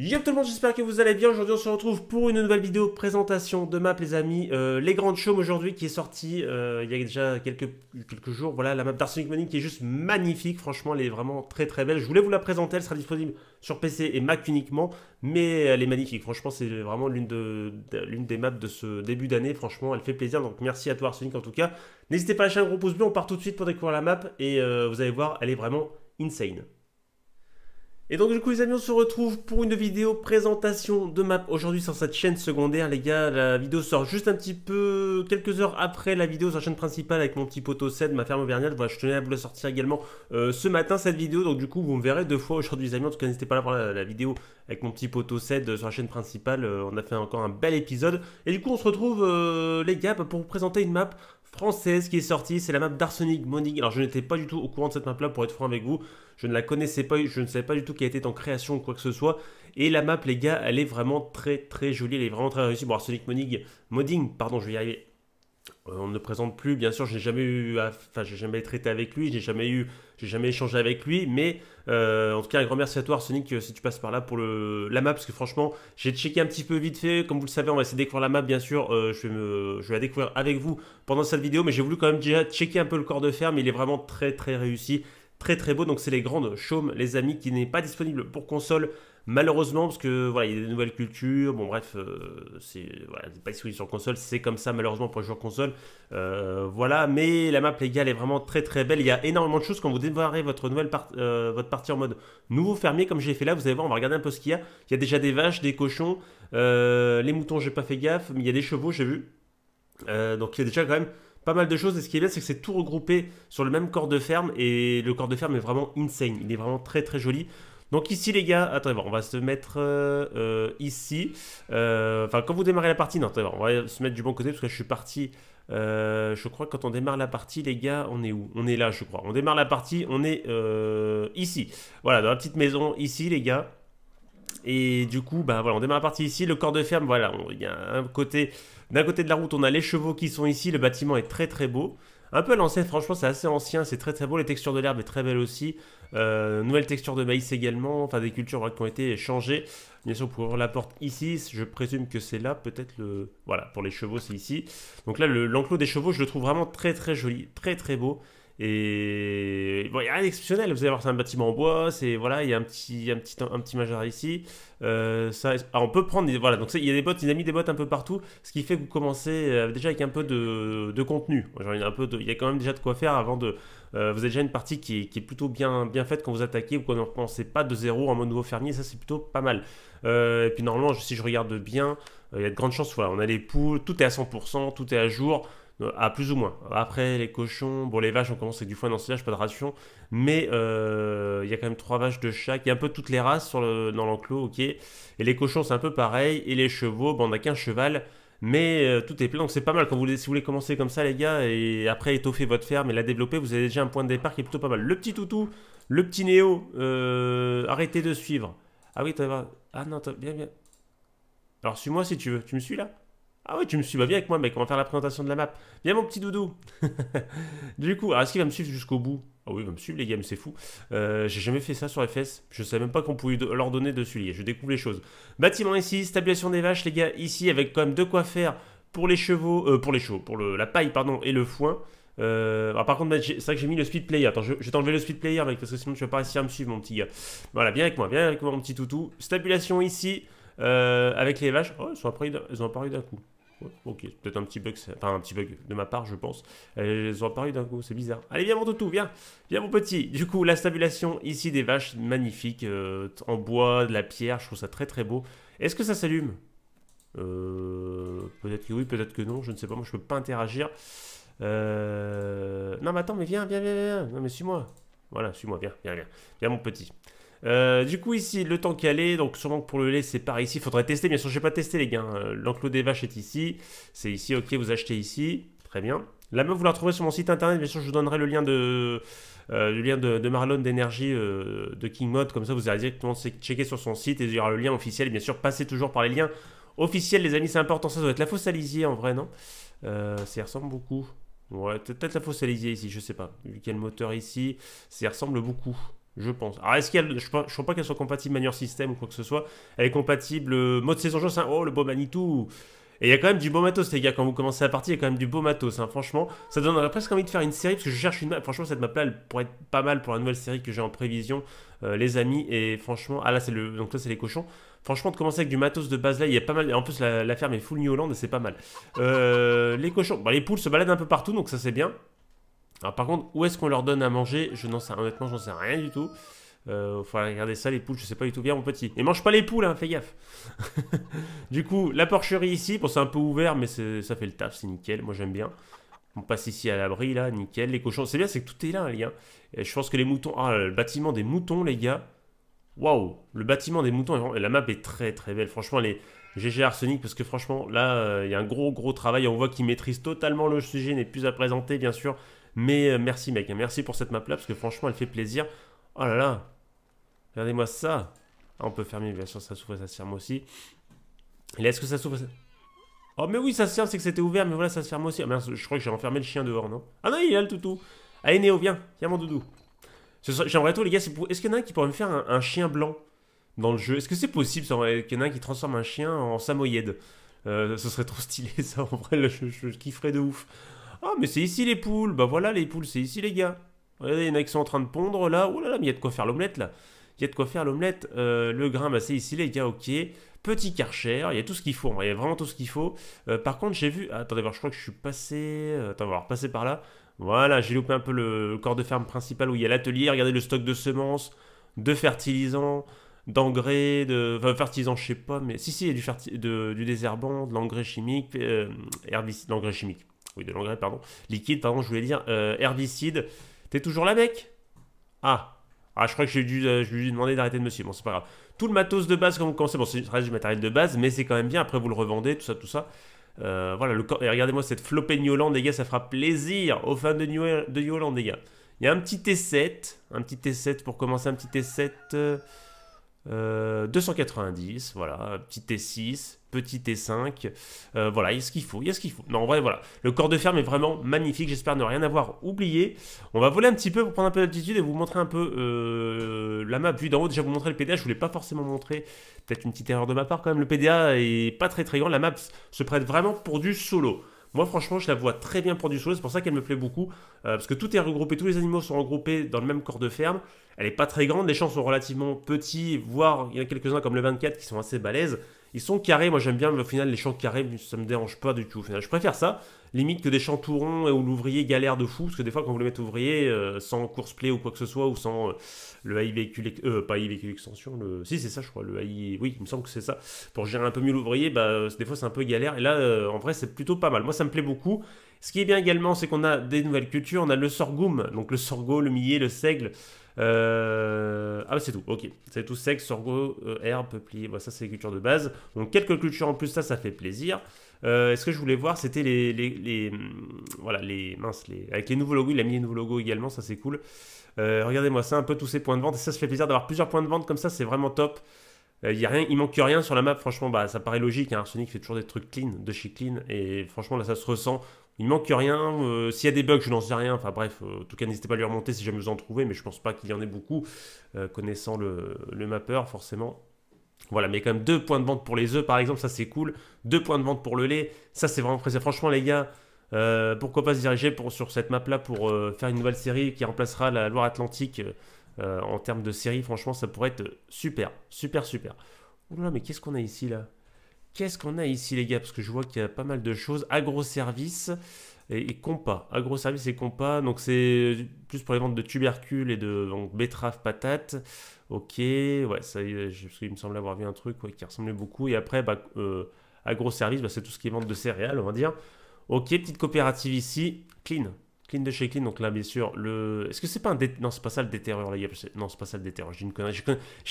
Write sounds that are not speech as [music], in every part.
Yo tout le monde, j'espère que vous allez bien. Aujourd'hui, on se retrouve pour une nouvelle vidéo présentation de map, les amis. Euh, les grandes chaumes aujourd'hui qui est sortie euh, il y a déjà quelques, quelques jours. Voilà, la map d'Arsenic Money qui est juste magnifique. Franchement, elle est vraiment très très belle. Je voulais vous la présenter, elle sera disponible sur PC et Mac uniquement, mais elle est magnifique. Franchement, c'est vraiment l'une de, des maps de ce début d'année. Franchement, elle fait plaisir. Donc merci à toi Arsenic en tout cas. N'hésitez pas à lâcher un gros pouce bleu. On part tout de suite pour découvrir la map et euh, vous allez voir, elle est vraiment insane. Et donc du coup les amis on se retrouve pour une vidéo présentation de map aujourd'hui sur cette chaîne secondaire les gars la vidéo sort juste un petit peu quelques heures après la vidéo sur la chaîne principale avec mon petit poteau 7 ma ferme auvergnate voilà je tenais à vous la sortir également euh, ce matin cette vidéo donc du coup vous me verrez deux fois aujourd'hui les amis en tout cas n'hésitez pas à voir la, vidéo avec mon petit poteau 7 euh, sur la chaîne principale euh, on a fait encore un bel épisode et du coup on se retrouve les gars bah, pour vous présenter une map française qui est sortie, c'est la map d'Arsenic modding Alors je n'étais pas du tout au courant de cette map là pour être franc avec vous, je ne la connaissais pas, je ne savais pas du tout qu'elle était en création ou quoi que ce soit. Et la map les gars, elle est vraiment très très jolie, elle est vraiment très réussie. Bon Arsenic Modding, pardon je vais y arriver, euh, on ne présente plus. Bien sûr, n'ai jamais eu, enfin, j'ai jamais traité avec lui, j'ai jamais eu, j'ai jamais échangé avec lui, mais euh, en tout cas, un grand merci à toi, Sonic euh, si tu passes par là pour le, la map, parce que franchement, j'ai checké un petit peu vite fait. Comme vous le savez, on va essayer de découvrir la map, bien sûr. je, vais me, je vais la découvrir avec vous pendant cette vidéo, mais j'ai voulu quand même déjà checker un peu le corps de fer mais Il est vraiment très très réussi, très très beau. Donc, c'est les grandes chaumes, les amis, qui n'est pas disponible pour console. Malheureusement, parce que voilà, il y a des nouvelles cultures. Bon, bref, euh, c'est pas sur console, c'est comme ça malheureusement pour les joueurs console. Euh, voilà, mais la map légale est vraiment très très belle. Il y a énormément de choses quand vous démarrez votre nouvelle euh, votre partie en mode nouveau fermier, comme j'ai fait là. Vous allez voir, on va regarder un peu ce qu'il y a. Il y a déjà des vaches, des cochons, les moutons, j'ai pas fait gaffe, mais il y a des chevaux, j'ai vu. donc il y a déjà quand même pas mal de choses. Et ce qui est bien, c'est que c'est tout regroupé sur le même corps de ferme. Et le corps de ferme est vraiment insane. Il est vraiment très très joli. Donc ici les gars, attendez voir, on va se mettre euh, euh, ici. Euh, enfin quand vous démarrez la partie, non, attendez on va se mettre du bon côté parce que je suis parti... je crois que quand on démarre la partie, les gars, on est où On est là, je crois. On démarre la partie, on est ici. Voilà, dans la petite maison, ici, les gars. Et du coup, bah voilà, on démarre la partie ici. Le corps de ferme, voilà, il y a un côté, d'un côté de la route, on a les chevaux qui sont ici. Le bâtiment est très très beau un peu à l'ancienne, franchement, c'est assez ancien, c'est très très beau. Les textures de l'herbe est très belle aussi. Euh, nouvelle texture de maïs également, enfin des cultures hein, qui ont été changées. Bien sûr, pour la porte ici, je présume que c'est là, peut-être le. Voilà, pour les chevaux, c'est ici. Donc là, l'enclos des chevaux, je le trouve vraiment très très joli, très très beau. Et il n'y a rien d'exceptionnel. Vous allez voir, c'est un bâtiment en bois. C'est voilà, il y a un petit, un petit, un petit majeur ici. Euh, ah, on peut prendre, voilà. Donc il y a des bottes, il a mis des bottes un peu partout, ce qui fait que vous commencez euh, déjà avec un peu de, contenu. il y a un peu, il a quand même déjà de quoi faire avant de. Euh, vous avez déjà une partie qui est, plutôt bien, bien faite quand vous attaquez ou quand vous ne pensez pas de zéro en mode nouveau fermier. Ça, c'est plutôt pas mal. et puis normalement, si je regarde bien, il y a de grandes chances. Voilà, on a les poules, tout est à 100%, tout est à jour à euh, ah, plus ou moins. Après, les cochons, bon, les vaches, on commence avec du foin d'ensilage, pas de ration, mais euh, il y a quand même trois vaches de chaque. Il y a un peu toutes les races dans l'enclos, ok. Et les cochons, c'est un peu pareil. Et les chevaux, bon, on n'a qu'un cheval, mais euh, tout est plein, donc c'est pas mal. Quand vous, si vous voulez commencer comme ça, les gars, et après étoffer votre ferme et la développer, vous avez déjà un point de départ qui est plutôt pas mal. Le petit toutou, le petit néo, arrêtez de suivre. Ah oui, t'as. Ah non, t'as bien, bien. Alors suis-moi si tu veux. Tu me suis là ah ouais, tu me suis bien viens avec moi, mec, on va faire la présentation de la map. Viens, mon petit doudou. [laughs] du coup, ah, est-ce qu'il va me suivre jusqu'au bout Ah oui, il va me suivre, les gars, mais c'est fou. Euh, j'ai jamais fait ça sur FS. Je savais même pas qu'on pouvait leur donner de celui Je découvre les choses. Bâtiment ici, stabulation des vaches, les gars, ici, avec quand même de quoi faire pour les chevaux, euh, pour les chevaux, pour la paille, pardon, et le foin. Euh, ah, par contre, c'est vrai que j'ai mis le speed player. Attends, je, vais t'enlever le speed player, mec, parce que sinon tu vas pas réussir à me suivre, mon petit gars. Voilà, viens avec moi, viens avec moi, mon petit toutou. Stabulation ici, avec les vaches. Oh, elles, ont apparu d'un coup ok, peut-être un petit bug, enfin un petit bug de ma part, je pense. Elles euh, ont apparu d'un coup, c'est bizarre. Allez, viens mon toutou, viens, viens mon petit. Du coup, la stabulation ici des vaches, magnifique, euh, en bois, de la pierre, je trouve ça très très beau. Est-ce que ça s'allume euh, Peut-être que oui, peut-être que non, je ne sais pas, moi je peux pas interagir. Non mais attends, mais viens, viens, viens, viens, non mais suis-moi. Voilà, suis-moi, viens, viens, viens, viens mon petit. Euh, du coup, ici, le temps qu'il allait, donc sûrement que pour le lait, c'est par ici. Faudrait tester, bien sûr, j'ai pas testé, les gars. Hein. L'enclos des vaches est ici. C'est ici, ok, vous achetez ici. Très bien. La meuf, vous la retrouverez sur mon site internet. Bien sûr, je vous donnerai le lien de, euh, le lien de, Marlon d'énergie euh, de King Mode. Comme ça, vous allez directement checker sur son site et il y aura le lien officiel. Et bien sûr, passez toujours par les liens officiels, les amis. C'est important. Ça doit être la fausse en vrai, non euh, Ça ressemble beaucoup. Ouais, peut-être la fausse ici, je sais pas. Vu qu'il moteur ici, ça ressemble beaucoup je pense. Alors, est-ce qu'elle, je ne crois pas qu'elle soit compatible manière système ou quoi que ce soit. Elle est compatible euh, mode saison jeu, oh le beau Manitou. Et il y a quand même du beau matos, les gars, quand vous commencez la partie, il y a quand même du beau matos, hein. franchement. Ça donne presque envie de faire une série, parce que je cherche une Franchement, cette map-là, elle pourrait être pas mal pour la nouvelle série que j'ai en prévision, euh, les amis. Et franchement, ah là, c'est le, donc là, c'est les cochons. Franchement, de commencer avec du matos de base là, il y a pas mal. En plus, la, ferme est full New Holland et c'est pas mal. Euh, les cochons, bah les poules se baladent un peu partout, donc ça c'est bien. Alors par contre, où est-ce qu'on leur donne à manger Je n'en sais honnêtement, j'en sais rien du tout. Il euh, faut regarder ça, les poules, je sais pas du tout bien, mon petit. Et mange pas les poules, hein, fais gaffe. [laughs] du coup, la porcherie ici, bon, c'est un peu ouvert, mais ça fait le taf, c'est nickel. Moi, j'aime bien. On passe ici à l'abri, là, nickel. Les cochons, c'est bien, c'est que tout est là, les gars. je pense que les moutons, ah, le bâtiment des moutons, les gars. Waouh, le bâtiment des moutons, la map est très très belle. Franchement, les GG Arsenic, parce que franchement, là, euh, il y a un gros gros travail. On voit qu'ils maîtrisent totalement le sujet, n'est plus à présenter, bien sûr. Mais euh, merci, mec. Merci pour cette map-là, parce que franchement, elle fait plaisir. Oh là là. Regardez-moi ça. Ah, on peut fermer, bien sûr, ça s'ouvre ça se ferme aussi. là, est-ce que ça s'ouvre Oh, mais oui, ça se ferme, c'est que c'était ouvert, mais voilà, ça se ferme aussi. Ah, je crois que j'ai enfermé le chien dehors, non Ah non, il a le toutou. Allez, Néo, viens. Viens, mon doudou. J'aimerais tout, les gars, est-ce qu'il y en a un qui pourrait me faire un, chien blanc dans le jeu Est-ce que c'est possible qu'il y en a un qui transforme un chien en samoyède euh, Ce serait trop stylé, [laughs] ça, en vrai, je kifferais de ouf. Ah, mais c'est ici les poules. Bah voilà, les poules, c'est ici les gars. Regardez, il y en a qui sont en train de pondre là. Oh là là, mais il y a de quoi faire l'omelette là. Il y a de quoi faire l'omelette. Euh, le grain, bah, c'est ici les gars, ok. Petit karcher, il y a tout ce qu'il faut. Hein. Il y a vraiment tout ce qu'il faut. Euh, par contre, j'ai vu. Ah, attendez, voir, je crois que je suis passé. Euh, attends, on va par là. Voilà, j'ai loupé un peu le corps de ferme principal où il y a l'atelier. Regardez le stock de semences, de fertilisants d'engrais, de enfin, fertilisant, je sais pas, mais si, si, il y a du, du désherbant, de l'engrais chimique, euh... herbicide, l'engrais chimique, oui, de l'engrais, pardon, liquide, pardon, je voulais dire, euh, herbicide. T'es toujours là, mec Ah ah, je crois que j'ai dû, euh, je lui ai demandé d'arrêter de me suivre. Bon, c'est pas grave. Tout le matos de base, quand vous commencez, bon, c'est du matériel de base, mais c'est quand même bien. Après, vous le revendez, tout ça, tout ça. Euh, voilà, le et regardez-moi cette flopée New Holland, les gars, ça fera plaisir aux fans de New, de les gars. Il y a un petit T7, un petit T7 pour commencer, un petit T7. 290, euh, voilà, petit T6, petit T5, euh, voilà, il y a ce qu'il faut, il y a ce qu'il faut. Non, en vrai, voilà, le corps de ferme est vraiment magnifique, j'espère ne rien avoir oublié. On va voler un petit peu pour prendre un peu d'altitude et vous montrer un peu euh, la map vu d'en haut. Déjà, vous montrer le PDA, je voulais pas forcément montrer, peut-être une petite erreur de ma part quand même, le PDA est pas très très grand, la map se prête vraiment pour du solo. Moi, franchement, je la vois très bien pour du solo. C'est pour ça qu'elle me plaît beaucoup. Euh, parce que tout est regroupé, tous les animaux sont regroupés dans le même corps de ferme. Elle n'est pas très grande. Les champs sont relativement petits, voire il y en a quelques-uns comme le 24 qui sont assez balèzes. Ils sont carrés. Moi, j'aime bien au final les champs carrés. Ça me dérange pas du tout. je préfère ça limite que des chantourons et où l'ouvrier galère de fou, parce que des fois quand vous le mettez ouvrier euh, sans course play ou quoi que ce soit, ou sans euh, le AI véhicule, euh, pas véhicule extension, le... si c'est ça je crois, le AI, oui il me semble que c'est ça, pour gérer un peu mieux l'ouvrier, bah, des fois c'est un peu galère, et là en vrai c'est plutôt pas mal, moi ça me plaît beaucoup. Ce qui est bien également c'est qu'on a des nouvelles cultures, on a le sorghum, donc le sorgho, le millet, le seigle, euh... Ah, bah c'est tout, ok. C'est tout seigle, sorgho, herbe, peuplier. Bah, ça, c'est les cultures de base. Donc, quelques cultures en plus, ça, ça fait plaisir. Euh, ce que je voulais voir, c'était les, hum, Voilà, les. Mince, les, avec les nouveaux logos, il a mis les nouveaux logos également, ça c'est cool. Euh, regardez-moi ça, un peu tous ces points de vente. Et ça, se fait plaisir d'avoir plusieurs points de vente comme ça, c'est vraiment top. Euh, il y a rien, il manque rien sur la map, franchement, bah, ça paraît logique. Hein, Arsenic fait toujours des trucs clean, de chez clean, et franchement, là, ça se ressent. Il manque rien. S'il y a des bugs, je n'en sais rien. Enfin bref, en tout cas, n'hésitez pas à lui remonter si jamais vous en trouvez, mais je pense pas qu'il y en ait beaucoup, connaissant le, le mappeur, forcément. Voilà, mais quand même deux points de vente pour les œufs, par exemple, ça c'est cool. Deux points de vente pour le lait, ça c'est vraiment Franchement, les gars, euh, pourquoi pas se diriger pour, sur cette map-là pour euh, faire une nouvelle série qui remplacera la Loire-Atlantique euh, en termes de série Franchement, ça pourrait être super, super, super. Oula, mais qu'est-ce qu'on a ici là Qu'est-ce qu'on a ici, les gars Parce que je vois qu'il y a pas mal de choses. Agro-service et, compas. Agro-service et compas. Donc, c'est plus pour les ventes de tubercules et de betteraves, patates. Ok, ouais, ça, je, il me semble avoir vu un truc qui ressemblait beaucoup. Et après, bah, euh, agro-service, bah, c'est tout ce qui est vente de céréales, on va dire. Ok, petite coopérative ici. Clean. Clean de chez Clean, donc là, bien sûr, le. Est-ce que c'est pas un. Non, c'est pas ça le déterreur, les gars. Non, c'est pas ça le déterreur. J'y connais...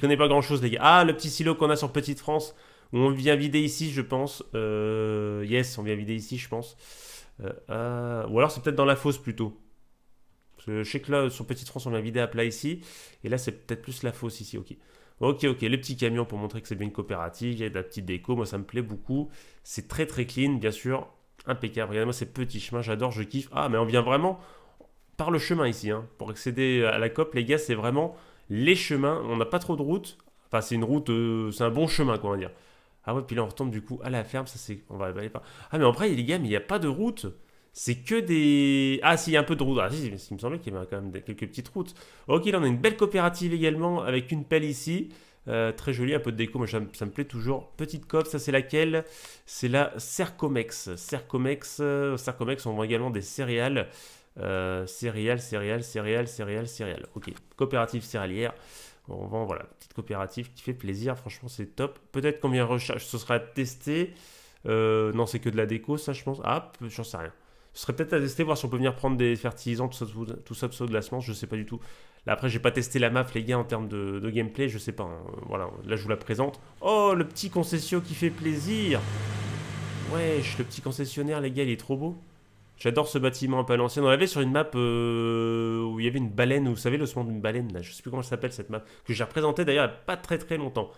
connais... pas grand chose, les gars. Ah, le petit silo qu'on a sur Petite France on vient vider ici, je pense. Euh, yes, on vient vider ici, je pense. Euh, ah, ou alors c'est peut-être dans la fosse plutôt. Parce que je sais que là, sur Petite France, on vient vider à plat ici. Et là, c'est peut-être plus la fosse ici. Ok. Ok, ok, Le petit camion pour montrer que c'est bien une coopérative, il y a de la petite déco, moi ça me plaît beaucoup. C'est très très clean, bien sûr, impeccable. Regardez-moi ces petits chemins, j'adore, je kiffe. Ah, mais on vient vraiment par le chemin ici. Hein, pour accéder à la COP, les gars, c'est vraiment les chemins. On n'a pas trop de route. Enfin, c'est une route, euh, c'est un bon chemin, quoi, on va dire. Ah ouais, puis là on retombe du coup à la ferme, ça c'est. On va Ah mais en vrai, les gars, il n'y a pas de route. C'est que des. Ah si, il y a un peu de route. Ah si, il me semblait qu'il y avait quand même quelques petites routes. Ok, là on a une belle coopérative également avec une pelle ici. très joli, un peu de déco, moi ça, me plaît toujours. Petite coop, ça c'est laquelle C'est la Cercomex. Cercomex, on voit également des céréales. céréales, céréales, céréales, céréales, céréales. Ok, coopérative céréalière on vend, voilà, petite coopérative qui fait plaisir. Franchement, c'est top. Peut-être combien recherche ce sera à tester euh, non, c'est que de la déco, ça, je pense. Ah, j'en sais rien. Ce serait peut-être à tester, voir si on peut venir prendre des fertilisants, tout ça, tout ça, de la semence, je sais pas du tout. Là, après, j'ai pas testé la MAF les gars, en termes de, gameplay, je sais pas. Hein. Voilà, là, je vous la présente. Oh, le petit concession qui fait plaisir Wesh, le petit concessionnaire, les gars, il est trop beau. J'adore ce bâtiment un peu à l'ancienne. On l'avait sur une map euh, où il y avait une baleine, vous savez, le d'une baleine, là. Je sais plus comment ça s'appelle cette map. Que j'ai représenté d'ailleurs il n'y a pas très très longtemps.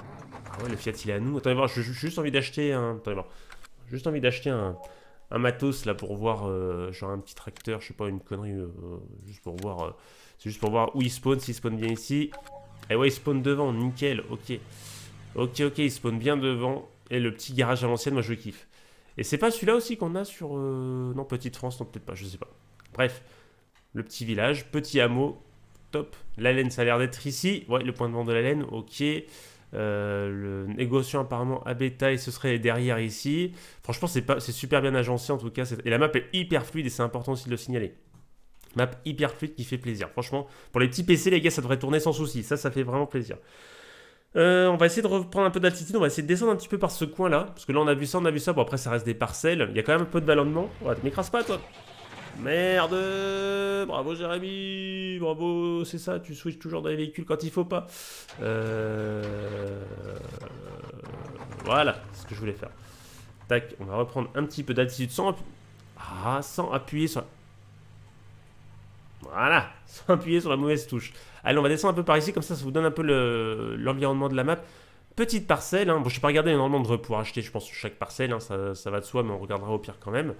Ah ouais, le Fiat, il est à nous. Attendez voir, j'ai juste envie d'acheter un. Attendez voir. Juste envie d'acheter un, matos là pour voir, euh, genre un petit tracteur, je sais pas, une connerie, euh, juste pour voir. C'est juste pour voir où il spawn, s'il spawn bien ici. Et eh ouais, il spawn devant, nickel, ok. Ok, ok, il spawn bien devant. Et le petit garage à l'ancienne, moi je kiffe. Et c'est pas celui-là aussi qu'on a sur. Euh, non, Petite France, non, peut-être pas, je sais pas. Bref, le petit village, petit hameau, top. La laine, ça a l'air d'être ici. Ouais, le point de vente de la laine, ok. Euh, le négociant apparemment à bétail, ce serait derrière ici. Franchement, c'est pas, c'est super bien agencé en tout cas. Et la map est hyper fluide et c'est important aussi de le signaler. Map hyper fluide qui fait plaisir. Franchement, pour les petits PC, les gars, ça devrait tourner sans souci. Ça, ça fait vraiment plaisir. Euh, on va essayer de reprendre un peu d'altitude, on va essayer de descendre un petit peu par ce coin-là, parce que là on a vu ça, on a vu ça, bon après ça reste des parcelles, il y a quand même un peu de ballonnement. Ouais, oh, tu pas toi Merde Bravo Jérémy Bravo, c'est ça, tu switches toujours dans les véhicules quand il faut pas. Euh, voilà, c'est ce que je voulais faire. Tac, on va reprendre un petit peu d'altitude sans... Ah, sans appuyer sur... Voilà, [laughs] sans appuyer sur la mauvaise touche. Allez, on va descendre un peu par ici, comme ça, ça vous donne un peu l'environnement de la map. Petite parcelle, hein. bon, je n'ai pas regardé énormément de pour acheter, je pense, chaque parcelle, hein. ça, va de soi, mais on regardera au pire quand même.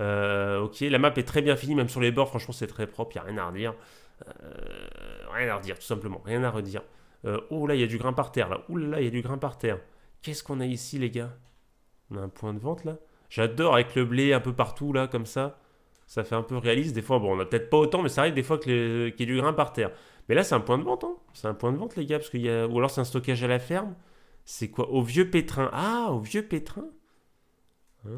Euh, ok, la map est très bien finie, même sur les bords, franchement, c'est très propre, il n'y a rien à redire. Euh, rien à redire, tout simplement, rien à redire. Euh, oh là, il y a du grain par terre, là. Ouh là là, il y a du grain par terre. Qu'est-ce qu'on a ici, les gars On a un point de vente, là J'adore avec le blé un peu partout, là, comme ça ça fait un peu réaliste. Des fois, bon, on a peut-être pas autant, mais ça arrive des fois qu'il y ait du grain par terre. Mais là, c'est un point de vente, hein. C'est un point de vente, les gars, parce qu'il y a... Ou alors, c'est un stockage à la ferme. C'est quoi Au vieux pétrin. Ah, au vieux pétrin ah,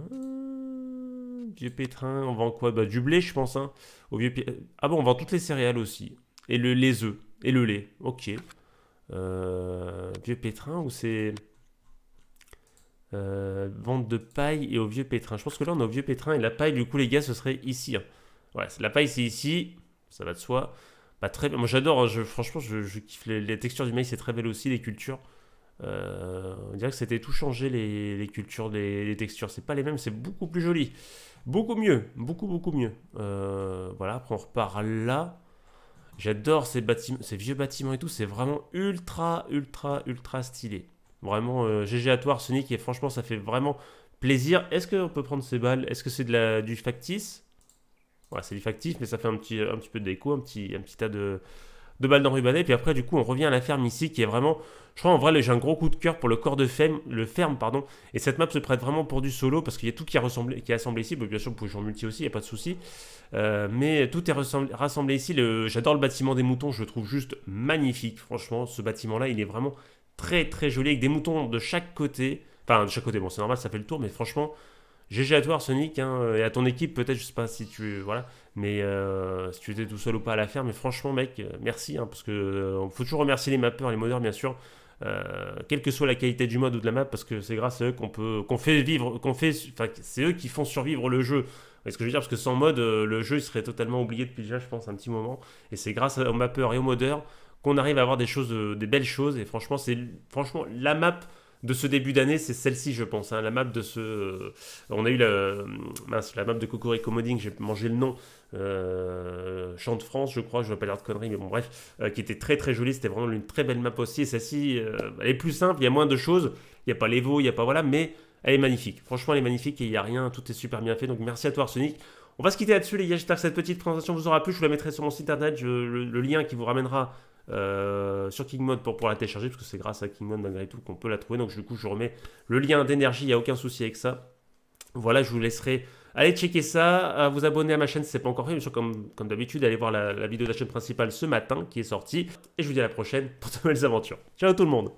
Vieux pétrin, on vend quoi bah, Du blé, je pense. Hein. Au vieux Ah bon, on vend toutes les céréales aussi. Et le, les œufs. Et le lait. Ok. Euh, vieux pétrin, ou c'est... Euh, vente de paille et au vieux pétrin. Je pense que là, on est au vieux pétrin et la paille, du coup, les gars, ce serait ici. Hein. Ouais, la paille, c'est ici. Ça va de soi. Bah, très Moi, j'adore. Hein, franchement, je, kiffe les, textures du maïs. C'est très belle aussi, les cultures. Euh, on dirait que c'était tout changé, les, cultures, les, textures. C'est pas les mêmes, c'est beaucoup plus joli. Beaucoup mieux. Beaucoup, beaucoup mieux. Euh, voilà, après, on repart là. J'adore ces, ces vieux bâtiments et tout. C'est vraiment ultra, ultra, ultra stylé. Vraiment, GG à toi, et franchement, ça fait vraiment plaisir. Est-ce qu'on peut prendre ces balles Est-ce que c'est de la, du factice Ouais c'est du factice, mais ça fait un petit, un petit peu de déco, un petit, un petit tas de, de balles Et Puis après, du coup, on revient à la ferme ici, qui est vraiment. Je crois en vrai, j'ai un gros coup de cœur pour le corps de ferme, le ferme, pardon. Et cette map se prête vraiment pour du solo, parce qu'il y a tout qui est, qui est assemblé ici. bien sûr, vous pouvez jouer en multi aussi, il n'y a pas de souci. Euh, mais tout est rassemblé ici. J'adore le bâtiment des moutons, je le trouve juste magnifique. Franchement, ce bâtiment-là, il est vraiment très très joli avec des moutons de chaque côté. Enfin, de chaque côté, bon, c'est normal, ça fait le tour, mais franchement, GG à toi, Arsenic, hein, euh, et à ton équipe, peut-être, je sais pas si tu. Voilà, mais euh, si tu étais tout seul ou pas à la faire, mais franchement, mec, euh, merci, hein, parce que faut toujours remercier les mappeurs, les modeurs, bien sûr. quelle que soit la qualité du mode ou de la map, parce que c'est grâce à eux qu'on peut, qu'on fait vivre, qu'on fait, enfin, c'est eux qui font survivre le jeu. est ce que je veux dire, parce que sans mode, le jeu il serait totalement oublié depuis déjà, je pense, un petit moment. Et c'est grâce aux mappeurs et aux modeurs arrive à avoir des choses, euh, des belles choses. Et franchement, c'est franchement la map de ce début d'année, c'est celle-ci, je pense. Hein. la map de ce. Euh, on a eu la, euh, mince, la map de Cocorico Modding, j'ai mangé le nom. Euh, Champ de France, je crois, je vais pas dire de conneries, mais bon, bref, qui était très très jolie. C'était vraiment une très belle map aussi. Et celle-ci, elle est plus simple, il y a moins de choses. Il n'y a pas les veaux, il n'y a pas voilà, mais elle est magnifique. Franchement, elle est magnifique et il n'y a rien, tout est super bien fait. Donc merci à toi, Arsenic. On va se quitter là-dessus, les gars. J'espère que cette petite présentation vous aura plu. Je vous la mettrai sur mon site internet, le lien qui vous ramènera euh, sur Kingmod pour pouvoir la télécharger, parce que c'est grâce à Kingmon malgré tout qu'on peut la trouver. Donc du coup, je remets le lien d'énergie, il n'y a aucun souci avec ça. Voilà, je vous laisserai aller checker ça, vous abonner à ma chaîne si ce pas encore fait, bien sûr comme, comme d'habitude, allez voir la, vidéo de la chaîne principale ce matin qui est sortie. Et je vous dis à la prochaine pour de nouvelles aventures. Ciao tout le monde